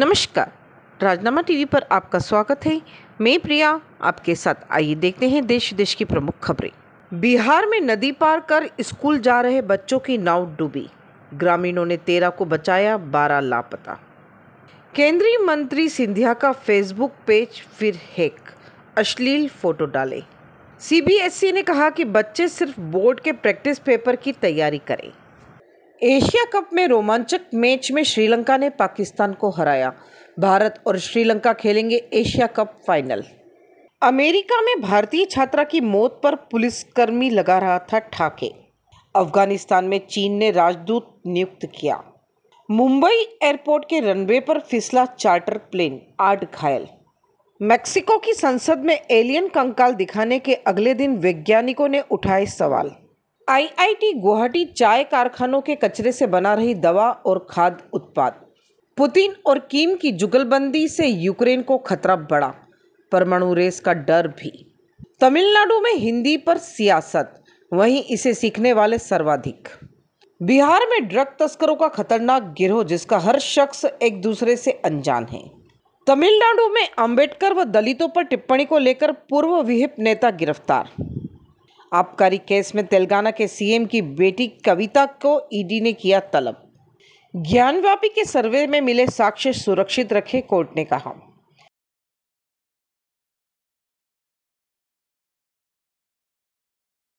नमस्कार राजनामा टीवी पर आपका स्वागत है मैं प्रिया आपके साथ आइए देखते हैं देश देश की प्रमुख खबरें बिहार में नदी पार कर स्कूल जा रहे बच्चों की नाव डूबी ग्रामीणों ने तेरह को बचाया बारह लापता केंद्रीय मंत्री सिंधिया का फेसबुक पेज फिर हैक अश्लील फोटो डाले सीबीएसई ने कहा कि बच्चे सिर्फ बोर्ड के प्रैक्टिस पेपर की तैयारी करें एशिया कप में रोमांचक मैच में श्रीलंका ने पाकिस्तान को हराया भारत और श्रीलंका खेलेंगे एशिया कप फाइनल अमेरिका में भारतीय छात्रा की मौत पर पुलिसकर्मी लगा रहा था ठाके अफगानिस्तान में चीन ने राजदूत नियुक्त किया मुंबई एयरपोर्ट के रनवे पर फिसला चार्टर प्लेन आठ घायल मेक्सिको की संसद में एलियन कंकाल दिखाने के अगले दिन वैज्ञानिकों ने उठाए सवाल आईआईटी गुवाहाटी चाय कारखानों के कचरे से बना रही दवा और खाद उत्पाद पुतिन और कीम की जुगलबंदी से यूक्रेन को खतरा बढ़ा परमाणु रेस का डर भी तमिलनाडु में हिंदी पर सियासत वहीं इसे सीखने वाले सर्वाधिक बिहार में ड्रग तस्करों का खतरनाक गिरोह जिसका हर शख्स एक दूसरे से अनजान है तमिलनाडु में अंबेडकर व दलितों पर टिप्पणी को लेकर पूर्व विहिप नेता गिरफ्तार आबकारी केस में तेलंगाना के सीएम की बेटी कविता को ईडी ने किया तलब ज्ञानव्यापी के सर्वे में मिले साक्ष्य सुरक्षित रखे कोर्ट ने कहा